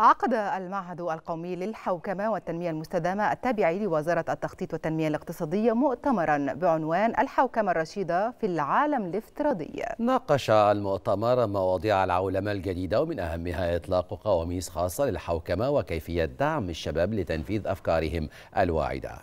عقد المعهد القومي للحوكمة والتنمية المستدامة التابع لوزارة التخطيط والتنمية الاقتصادية مؤتمرا بعنوان الحوكمة الرشيدة في العالم الافتراضي ناقش المؤتمر مواضيع العولمة الجديدة ومن أهمها إطلاق قواميس خاصة للحوكمة وكيفية دعم الشباب لتنفيذ أفكارهم الواعدة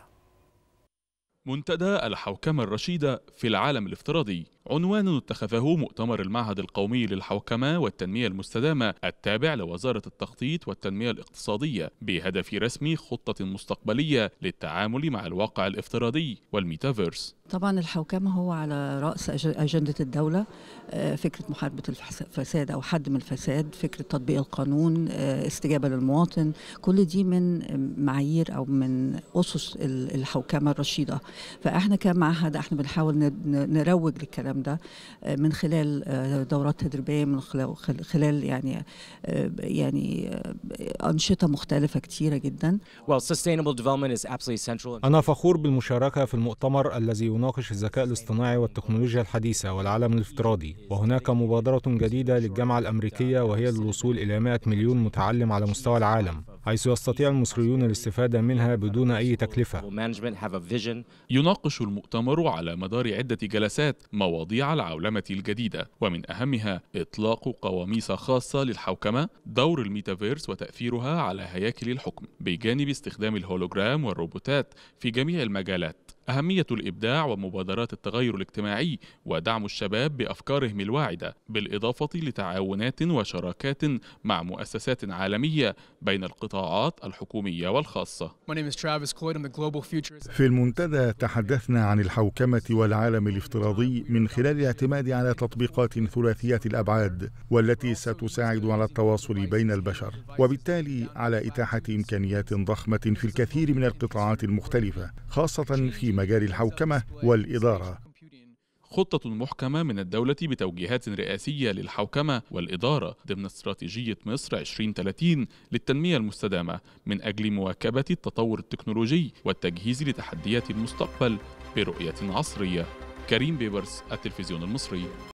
منتدى الحوكمة الرشيدة في العالم الافتراضي عنوان اتخذه مؤتمر المعهد القومي للحوكمة والتنمية المستدامة التابع لوزارة التخطيط والتنمية الاقتصادية بهدف رسم خطة مستقبلية للتعامل مع الواقع الافتراضي والميتافيرس طبعا الحوكمة هو على رأس أجندة الدولة آه، فكرة محاربة الفساد أو حد من الفساد فكرة تطبيق القانون آه، استجابة للمواطن كل دي من معايير أو من أسس الحوكمة الرشيدة فإحنا كمعهد إحنا بنحاول نروج للكلام الكلام ده آه، من خلال آه، دورات تدريبيه من خلال يعني آه، يعني انشطه مختلفه كثيره جدا انا فخور بالمشاركه في المؤتمر الذي يناقش الذكاء الاصطناعي والتكنولوجيا الحديثه والعالم الافتراضي وهناك مبادره جديده للجامعه الامريكيه وهي للوصول الى 100 مليون متعلم على مستوى العالم حيث يستطيع المصريون الاستفادة منها بدون أي تكلفة يناقش المؤتمر على مدار عدة جلسات مواضيع العولمة الجديدة ومن أهمها إطلاق قواميس خاصة للحوكمة دور الميتافيرس وتأثيرها على هياكل الحكم بجانب استخدام الهولوجرام والروبوتات في جميع المجالات أهمية الإبداع ومبادرات التغير الاجتماعي ودعم الشباب بأفكارهم الواعدة بالإضافة لتعاونات وشراكات مع مؤسسات عالمية بين القطاعات الحكومية والخاصة في المنتدى تحدثنا عن الحوكمة والعالم الافتراضي من خلال الاعتماد على تطبيقات ثلاثية الأبعاد والتي ستساعد على التواصل بين البشر وبالتالي على إتاحة إمكانيات ضخمة في الكثير من القطاعات المختلفة خاصة في مجال الحوكمة والإدارة خطة محكمة من الدولة بتوجيهات رئاسية للحوكمة والإدارة ضمن استراتيجية مصر 2030 للتنمية المستدامة من أجل مواكبة التطور التكنولوجي والتجهيز لتحديات المستقبل برؤية عصرية كريم بيبرس التلفزيون المصري